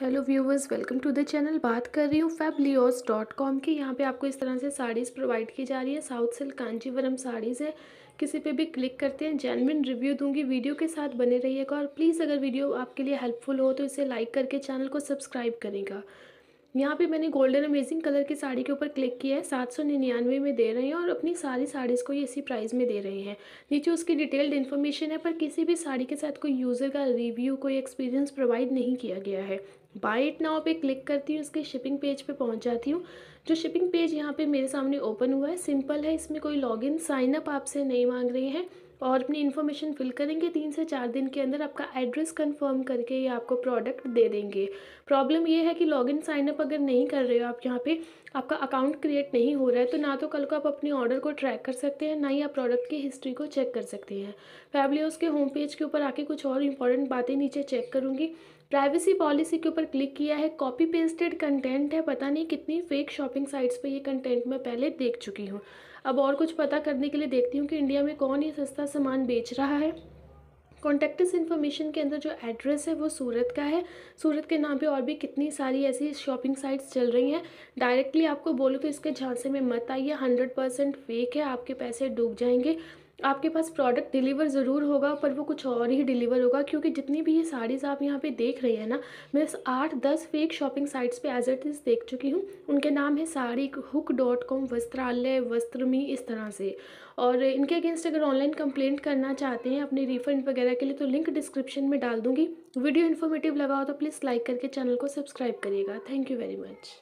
hello viewers welcome to the channel बात कर रही हूँ फेबलियोस डॉट कॉम की यहाँ पे आपको इस तरह से साड़ीज़ प्रोवाइड की जा रही है साउथ सिल्क कांजीवरम साड़ीज़ है किसी पे भी क्लिक करते हैं जेनविन रिव्यू दूंगी वीडियो के साथ बने रहिएगा और प्लीज़ अगर वीडियो आपके लिए हेल्पफुल हो तो इसे लाइक करके चैनल को सब्सक्राइब करेगा यहाँ पे मैंने गोल्डन अमेजिंग कलर की साड़ी के ऊपर क्लिक किया है सात सौ निन्यानवे में दे रहे हैं और अपनी सारी साड़ीज़ को ये इसी प्राइस में दे रहे हैं नीचे उसकी डिटेल्ड इन्फॉर्मेशन है पर किसी भी साड़ी के साथ कोई यूज़र का रिव्यू कोई एक्सपीरियंस प्रोवाइड नहीं किया गया है बाइट नाव पे क्लिक करती हूँ इसके शिपिंग पेज पे पहुँच जाती हूँ जो शिपिंग पेज यहाँ पे मेरे सामने ओपन हुआ है सिंपल है इसमें कोई लॉगिन इन साइनअप आपसे नहीं मांग रही हैं और अपनी इन्फॉर्मेशन फिल करेंगे तीन से चार दिन के अंदर आपका एड्रेस कंफर्म करके ये आपको प्रोडक्ट दे देंगे प्रॉब्लम ये है कि लॉगिन साइनअप अगर नहीं कर रहे हो आप यहाँ पे आपका अकाउंट क्रिएट नहीं हो रहा है तो ना तो कल को आप अपने ऑर्डर को ट्रैक कर सकते हैं ना ही आप प्रोडक्ट की हिस्ट्री को चेक कर सकते हैं फैबलियोस के होम पेज के ऊपर आके कुछ और इंपॉर्टेंट बातें नीचे चेक करूँगी प्राइवेसी पॉलिसी के ऊपर क्लिक किया है कॉपी पेस्टेड कंटेंट है पता नहीं कितनी फेक शॉपिंग साइट्स पर यह कंटेंट मैं पहले देख चुकी हूँ अब और कुछ पता करने के लिए देखती हूँ कि इंडिया में कौन ये सस्ता का सामान बेच रहा है कॉन्टेक्ट इन्फॉर्मेशन के अंदर जो एड्रेस है वो सूरत का है सूरत के नाम पे और भी कितनी सारी ऐसी शॉपिंग साइट्स चल रही हैं डायरेक्टली आपको बोलो तो इसके झांसे में मत आइए हंड्रेड परसेंट फेक है आपके पैसे डूब जाएंगे आपके पास प्रोडक्ट डिलीवर ज़रूर होगा पर वो कुछ और ही डिलीवर होगा क्योंकि जितनी भी ये साड़ीज़ आप यहाँ पे देख रहे हैं ना मैं आठ दस फेक शॉपिंग साइट्स पे एज एट इज़ देख चुकी हूँ उनके नाम है sari hook dot com Vastralaya Vastrami इस तरह से और इनके अगेंस्ट अगर ऑनलाइन कंप्लेंट करना चाहते हैं अपने रिफ़ंड वगैरह के लिए तो लिंक डिस्क्रिप्शन में डाल दूँगी वीडियो इन्फॉर्मेटिव लगा हो तो प्लीज़ लाइक करके चैनल को सब्सक्राइब करिएगा थैंक यू वेरी मच